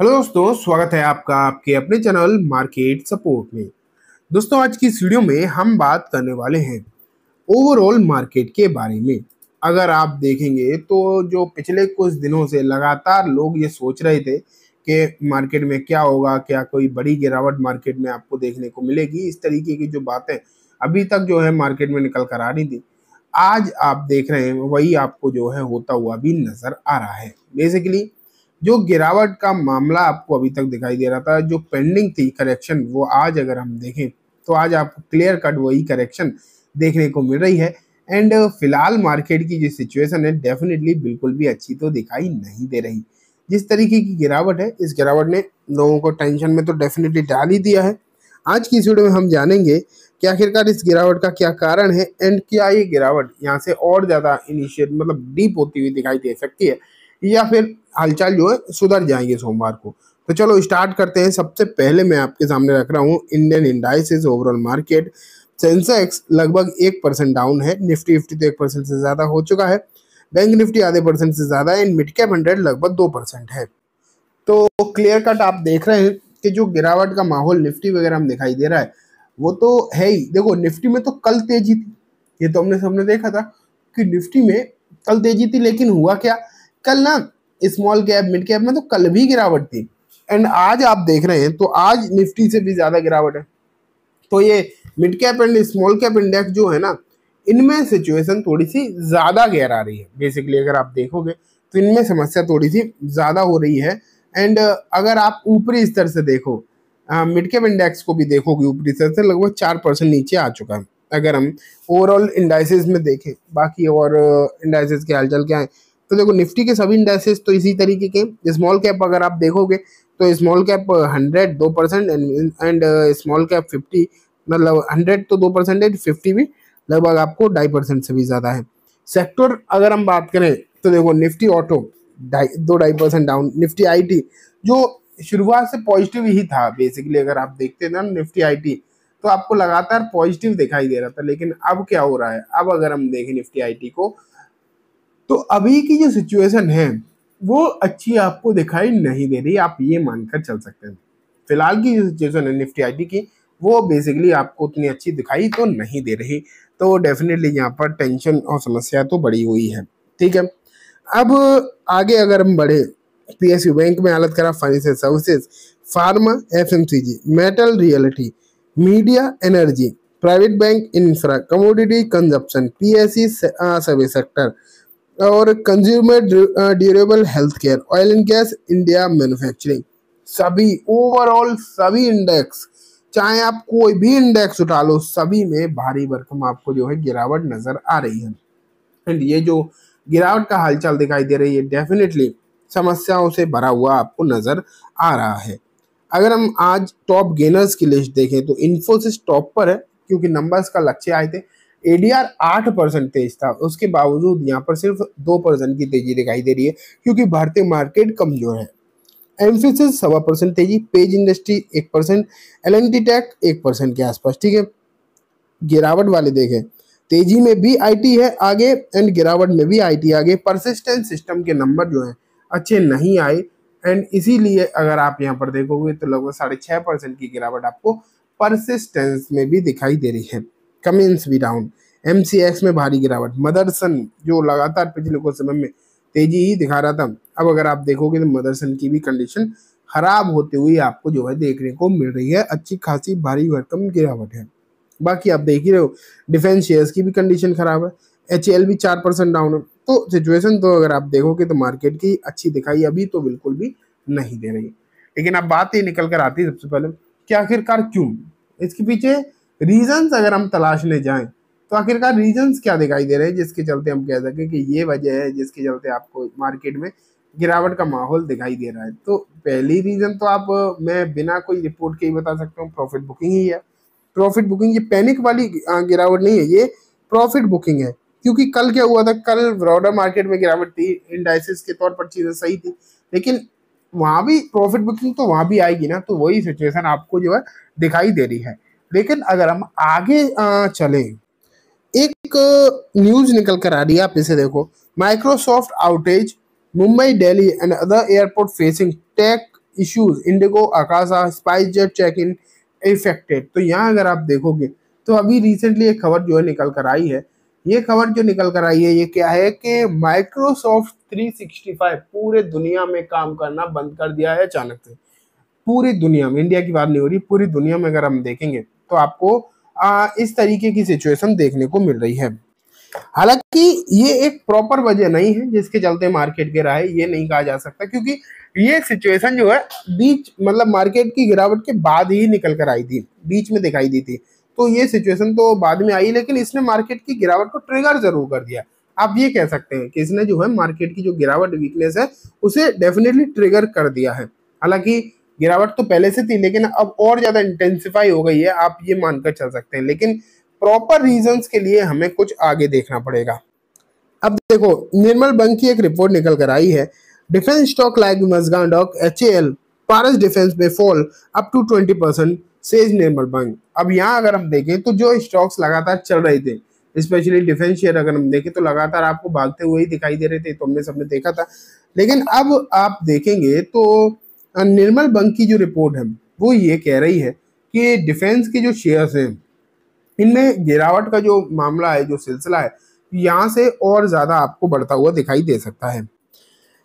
hello दोस्तों स्वागत है आपका आपके अपने चैनल मार्केट सपोर्ट में दोस्तों आज की इस वीडियो में हम बात करने वाले हैं ओवरऑल मार्केट के बारे में अगर आप देखेंगे तो जो पिछले कुछ दिनों से लगातार लोग ये सोच रहे थे कि मार्केट में क्या होगा क्या कोई बड़ी गिरावट मार्केट में आपको देखने को मिलेगी इस तरीके की जो बातें अभी तक जो है मार्केट में निकल कर आ रही थी आज आप देख रहे हैं वही आपको जो है होता हुआ भी नज़र आ रहा है बेसिकली जो गिरावट का मामला आपको अभी तक दिखाई दे रहा था जो पेंडिंग थी करेक्शन वो आज अगर हम देखें तो आज आपको क्लियर कट वही करेक्शन देखने को मिल रही है एंड uh, फिलहाल मार्केट की जो सिचुएशन है डेफिनेटली बिल्कुल भी अच्छी तो दिखाई नहीं दे रही जिस तरीके की गिरावट है इस गिरावट ने लोगों को टेंशन में तो डेफिनेटली डाल ही दिया है आज की इस वीडियो में हम जानेंगे कि आखिरकार इस गिरावट का क्या कारण है एंड क्या ये गिरावट यहाँ से और ज़्यादा इनिशिएट मतलब डीप होती हुई दिखाई दे सकती है या फिर हालचाल जो है सुधर जाएंगे सोमवार को तो चलो स्टार्ट करते हैं सबसे पहले मैं आपके सामने रख रहा हूँ Indian indices overall market Sensex लगभग एक परसेंट डाउन है निफ्टी फिफ्टी तो एक परसेंट से ज़्यादा हो चुका है बैंक निफ्टी आधे परसेंट से ज़्यादा है एंड मिड कैप हंड्रेड लगभग दो परसेंट है तो क्लियर कट आप देख रहे हैं कि जो गिरावट का माहौल निफ्टी वगैरह में दिखाई दे रहा है वो तो है ही देखो निफ्टी में तो कल तेजी थी ये तो हमने सबने देखा था कि निफ्टी में कल तेजी थी लेकिन हुआ क्या कल ना स्मॉल कैप मिड कैप में तो कल भी गिरावट थी एंड आज आप देख रहे हैं तो आज निफ्टी से भी ज़्यादा गिरावट है तो ये mid cap and small cap index जो है ना इनमें सिचुएशन थोड़ी सी ज़्यादा गैर आ रही है बेसिकली अगर आप देखोगे तो इनमें समस्या थोड़ी सी ज़्यादा हो रही है एंड अगर आप ऊपरी स्तर से देखो मिड कैप इंडेक्स को भी देखोगे ऊपरी स्तर से लगभग चार परसेंट नीचे आ चुका है अगर हम ओवरऑल इंडाइसिस में देखें बाकी और इंडाइसिस के हालचाल क्या है तो देखो निफ्टी के सभी इंडेसेस तो इसी तरीके के स्मॉल कैप अगर आप देखोगे तो स्मॉल कैप हंड्रेड दो percent and small cap fifty मतलब हंड्रेड तो दो परसेंट है फिफ्टी भी लगभग आपको ढाई परसेंट से भी ज़्यादा है सेक्टर अगर हम बात करें तो देखो निफ्टी ऑटो दो ढाई परसेंट डाउन निफ्टी आईटी जो शुरुआत से पॉजिटिव ही था बेसिकली अगर आप देखते ना निफ्टी आईटी तो आपको लगातार पॉजिटिव दिखाई दे रहा था लेकिन अब क्या हो रहा है अब अगर हम देखें निफ्टी आईटी को तो अभी की जो सिचुएशन है वो अच्छी आपको दिखाई नहीं दे रही आप ये मानकर चल सकते हैं फिलहाल की जो सिचुएशन है निफ्टी आई की वो बेसिकली आपको उतनी अच्छी दिखाई तो नहीं दे रही तो डेफिनेटली यहाँ पर टेंशन और समस्या तो बड़ी हुई है ठीक है अब आगे अगर हम बढ़े पी बैंक में हालत खराब financial services pharma F metal realty media energy private bank infra commodity consumption PSC service sector और consumer durable health care oil and gas India manufacturing सभी ओवरऑल सभी इंडेक्स चाहे आप कोई भी इंडेक्स उठा लो सभी में भारी भरकम आपको जो है गिरावट नजर आ रही है एंड ये जो गिरावट का हालचाल दिखाई दे रही है डेफिनेटली समस्याओं से भरा हुआ आपको नजर आ रहा है अगर हम आज टॉप गेनर्स की लिस्ट देखें तो इन्फोसिस टॉप पर है क्योंकि नंबर्स का लक्ष्य आए थे एडीआर आठ परसेंट तेज था उसके बावजूद यहाँ पर सिर्फ दो परसेंट की तेजी दिखाई दे रही है क्योंकि भारतीय मार्केट कमजोर है एमफिसिस सवा परसेंट तेजी पेज इंडस्ट्री एक percent L N T tech एक परसेंट के आसपास ठीक है गिरावट वाले देखें तेजी में भी आईटी है आगे एंड गिरावट में भी आईटी आगे परसिस्टेंट सिस्टम के नंबर जो हैं अच्छे नहीं आए एंड इसीलिए अगर आप यहाँ पर देखोगे तो लगभग साढ़े छः परसेंट की गिरावट आपको परसिस्टेंस में भी दिखाई दे रही है कमिंस भी डाउन एम में भारी गिरावट मदरसन जो लगातार पिछले कुछ समय में तेजी ही दिखा रहा था अब अगर आप देखोगे तो मदरसन की भी कंडीशन खराब होते हुए आपको जो है देखने को मिल रही है अच्छी खासी भारी भरकम गिरावट है बाकी आप देख ही रहे हो डिफेंस शेयर्स की भी कंडीशन खराब है एच भी चार परसेंट डाउन है तो सिचुएशन तो अगर आप देखोगे तो मार्केट की अच्छी दिखाई अभी तो बिल्कुल भी नहीं दे रही लेकिन अब बात ही निकल कर आती है सबसे पहले कि आखिरकार क्यों इसके पीछे रीजंस अगर हम तलाशने जाएं तो आखिरकार रीजंस क्या दिखाई दे रहे हैं जिसके चलते हम कह सकें कि ये वजह है जिसके चलते आपको मार्केट में गिरावट का माहौल दिखाई दे रहा है तो पहली रीज़न तो आप मैं बिना कोई रिपोर्ट के ही बता सकता हूँ प्रॉफिट बुकिंग ही है प्रॉफिट बुकिंग ये पैनिक वाली गिरावट नहीं है ये प्रॉफिट बुकिंग है क्योंकि कल क्या हुआ था कल ब्रॉडर मार्केट में गिरावट थी इंडाइसिस के तौर पर चीज़ें सही थी लेकिन वहाँ भी प्रॉफिट बुकिंग तो वहाँ भी आएगी ना तो वही सिचुएशन आपको जो है दिखाई दे रही है लेकिन अगर हम आगे चले एक न्यूज निकल कर आ रही है आप इसे देखो Microsoft outage Mumbai Delhi and other airport facing tech issues IndiGo Akasa SpiceJet check in affected तो यहाँ अगर आप देखोगे तो अभी रिसेंटली एक खबर जो है निकल कर आई है ये खबर जो निकल कर आई है ये क्या है कि माइक्रोसॉफ्ट 365 पूरे दुनिया में काम करना बंद कर दिया है अचानक से पूरी दुनिया में इंडिया की बात नहीं हो रही पूरी दुनिया में अगर हम देखेंगे तो आपको आ, इस तरीके की सिचुएशन देखने को मिल रही है हालांकि ये एक प्रॉपर वजह नहीं है जिसके चलते मार्केट गिरा है ये नहीं कहा जा सकता क्योंकि ये सिचुएशन जो है बीच मतलब मार्केट की गिरावट के बाद ही निकल कर आई थी बीच में दिखाई दी थी तो ये सिचुएशन तो बाद में आई लेकिन इसने मार्केट की गिरावट को ट्रिगर जरूर कर दिया आप ये कह सकते हैं कि इसने जो है मार्केट की जो गिरावट वीकनेस है उसे डेफिनेटली ट्रिगर कर दिया है हालांकि गिरावट तो पहले से थी लेकिन अब और ज़्यादा इंटेंसिफाई हो गई है आप ये मानकर चल सकते हैं लेकिन प्रॉपर रीजंस के लिए हमें कुछ आगे देखना पड़ेगा अब देखो निर्मल बंक की एक रिपोर्ट निकल कर आई है defence stock like Mazagon Dock H L Paras Defence में fall up to twenty percent says Nirmal Bang अब यहाँ अगर हम देखें तो जो स्टॉक्स लगातार चल रहे थे स्पेशली डिफेंस शेयर अगर हम देखें तो लगातार आपको भागते हुए ही दिखाई दे रहे थे तो हमने सबने देखा था लेकिन अब आप देखेंगे तो निर्मल बंक की जो रिपोर्ट है वो ये कह रही है कि डिफेंस के जो शेयर्स हैं इनमें गिरावट का जो मामला है जो सिलसिला है यहाँ से और ज़्यादा आपको बढ़ता हुआ दिखाई दे सकता है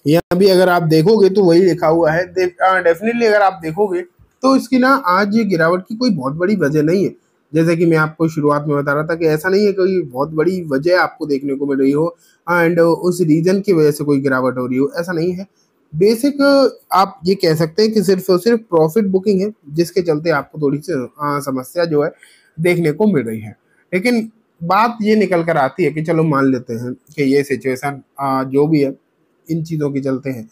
यहाँ भी अगर आप देखोगे तो वही लिखा हुआ है डेफिनेटली अगर आप देखोगे तो इसकी ना आज ये गिरावट की कोई बहुत बड़ी वजह नहीं है जैसे कि मैं आपको शुरुआत में बता रहा था कि ऐसा नहीं है कोई बहुत बड़ी वजह आपको देखने को मिल रही हो एंड उस रीज़न की वजह से कोई गिरावट हो रही हो ऐसा नहीं है बेसिक आप ये कह सकते हैं कि सिर्फ और सिर्फ प्रॉफिट बुकिंग है जिसके चलते आपको थोड़ी सी समस्या जो है देखने को मिल रही है लेकिन बात ये निकल कर आती है कि चलो मान लेते हैं कि ये सिचुएशन जो भी है इन चीज़ों के चलते हैं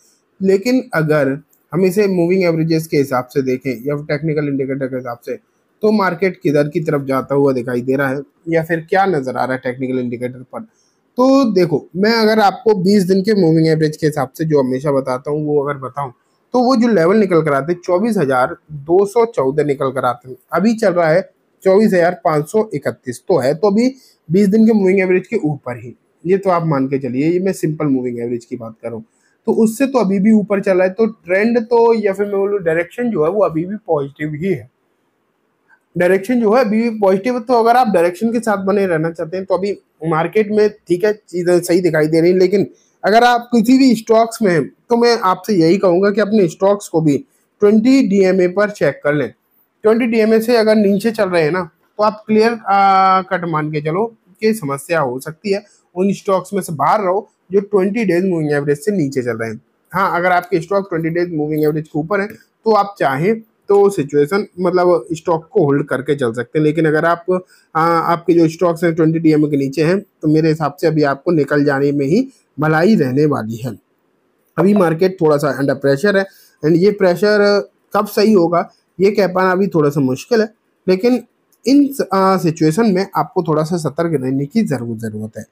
लेकिन अगर हम इसे मूविंग एवरेजेस के हिसाब से देखें या टेक्निकल इंडिकेटर के हिसाब से तो मार्केट किधर की तरफ जाता हुआ दिखाई दे रहा है या फिर क्या नज़र आ रहा है टेक्निकल इंडिकेटर पर तो देखो मैं अगर आपको 20 दिन के मूविंग एवरेज के हिसाब से जो हमेशा बताता हूँ वो अगर बताऊँ तो वो जो लेवल निकल कर आते चौबीस हजार दो सौ चौदह निकल कर आते हैं अभी चल रहा है चौबीस हजार पाँच सौ इकतीस तो है तो अभी बीस दिन के मूविंग एवरेज के ऊपर ही ये तो आप मान के चलिए ये मैं सिंपल मूविंग एवरेज की बात करूँ तो उससे तो अभी भी ऊपर चला है तो ट्रेंड तो या फिर मैं बोलूँ डायरेक्शन जो है वो अभी भी पॉजिटिव ही है डायरेक्शन जो है अभी भी पॉजिटिव तो अगर आप डायरेक्शन के साथ बने रहना चाहते हैं तो अभी मार्केट में ठीक है चीज़ें सही दिखाई दे रही लेकिन अगर आप किसी भी स्टॉक्स में हैं तो मैं आपसे यही कहूँगा कि अपने स्टॉक्स को भी ट्वेंटी डी पर चेक कर लें ट्वेंटी डी से अगर नीचे चल रहे हैं ना तो आप क्लियर कट मान के चलो कि समस्या हो सकती है उन स्टॉक्स में से बाहर रहो जो ट्वेंटी डेज मूविंग एवरेज से नीचे चल रहे हैं हाँ अगर आपके stock twenty days moving average के ऊपर है तो आप चाहें तो सिचुएशन मतलब स्टॉक को होल्ड करके चल सकते हैं लेकिन अगर आप आ, आपके जो स्टॉक्स हैं ट्वेंटी टी के नीचे हैं तो मेरे हिसाब से अभी आपको निकल जाने में ही भलाई रहने वाली है अभी मार्केट थोड़ा सा अंडर प्रेशर है एंड ये प्रेशर कब सही होगा ये कह पाना अभी थोड़ा सा मुश्किल है लेकिन इन सिचुएशन में आपको थोड़ा सा सतर्क रहने की ज़रूर ज़रूरत है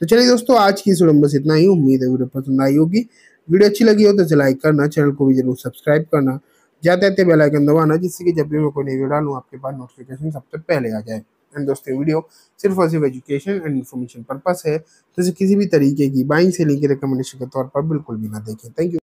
तो चलिए दोस्तों आज की वीडियो में बस इतना ही उम्मीद है वीडियो पसंद आई होगी वीडियो अच्छी लगी हो तो इसे लाइक करना चैनल को भी जरूर सब्सक्राइब करना जाते रहते बेल आइकन दबाना जिससे कि जब भी मैं कोई वीडियो डालू आपके पास नोटिफिकेशन सबसे पहले आ जाए एंड दोस्तों वीडियो सिर्फ और सिर्फ एजुकेशन एंड इन्फॉर्मेशन पर्पज़ है तो इसे किसी भी तरीके की बाइंग सेलिंग की रिकमेंडेशन के तौर पर बिल्कुल भी ना देखें थैंक यू